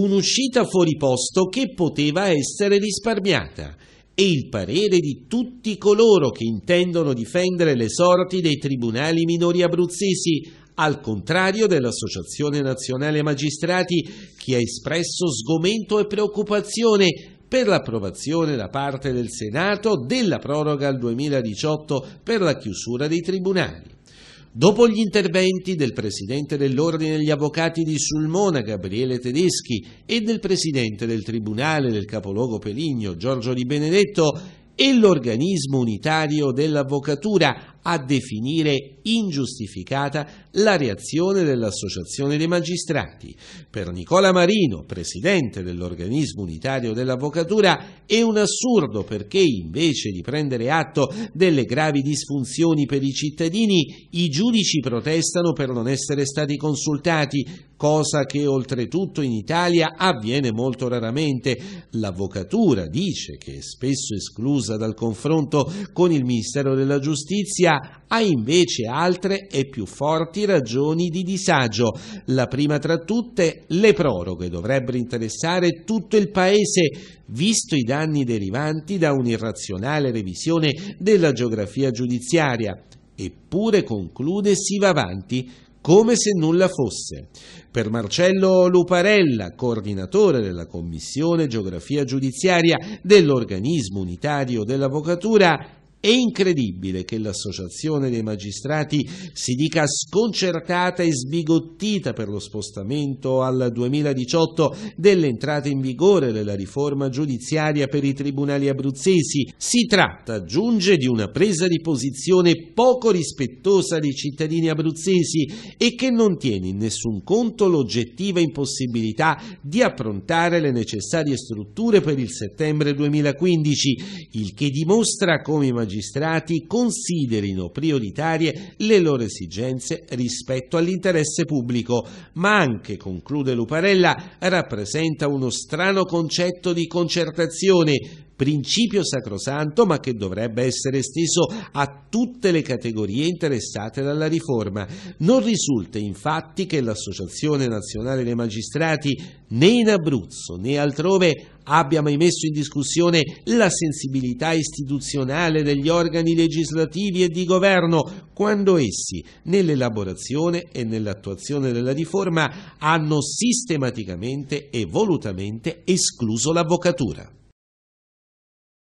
un'uscita fuori posto che poteva essere risparmiata e il parere di tutti coloro che intendono difendere le sorti dei tribunali minori abruzzesi, al contrario dell'Associazione Nazionale Magistrati che ha espresso sgomento e preoccupazione per l'approvazione da parte del Senato della proroga al 2018 per la chiusura dei tribunali. Dopo gli interventi del presidente dell'Ordine degli Avvocati di Sulmona, Gabriele Tedeschi, e del presidente del Tribunale del Capoluogo Peligno, Giorgio Di Benedetto, e l'organismo unitario dell'avvocatura a definire ingiustificata la reazione dell'Associazione dei Magistrati. Per Nicola Marino, presidente dell'organismo unitario dell'avvocatura, è un assurdo perché invece di prendere atto delle gravi disfunzioni per i cittadini, i giudici protestano per non essere stati consultati, cosa che oltretutto in Italia avviene molto raramente. L'avvocatura dice che è spesso esclusa dal confronto con il Ministero della Giustizia ha invece altre e più forti ragioni di disagio. La prima tra tutte, le proroghe dovrebbero interessare tutto il Paese, visto i danni derivanti da un'irrazionale revisione della geografia giudiziaria. Eppure, conclude, si va avanti come se nulla fosse. Per Marcello Luparella, coordinatore della Commissione Geografia Giudiziaria dell'Organismo Unitario dell'Avvocatura, è incredibile che l'Associazione dei Magistrati si dica sconcertata e sbigottita per lo spostamento al 2018 dell'entrata in vigore della riforma giudiziaria per i tribunali abruzzesi. Si tratta, aggiunge, di una presa di posizione poco rispettosa dei cittadini abruzzesi e che non tiene in nessun conto l'oggettiva impossibilità di approntare le necessarie strutture per il settembre 2015, il che dimostra come i magistrati magistrati considerino prioritarie le loro esigenze rispetto all'interesse pubblico, ma anche, conclude Luparella, rappresenta uno strano concetto di concertazione principio sacrosanto ma che dovrebbe essere esteso a tutte le categorie interessate dalla riforma. Non risulta infatti che l'Associazione Nazionale dei Magistrati né in Abruzzo né altrove abbia mai messo in discussione la sensibilità istituzionale degli organi legislativi e di governo quando essi, nell'elaborazione e nell'attuazione della riforma, hanno sistematicamente e volutamente escluso l'avvocatura.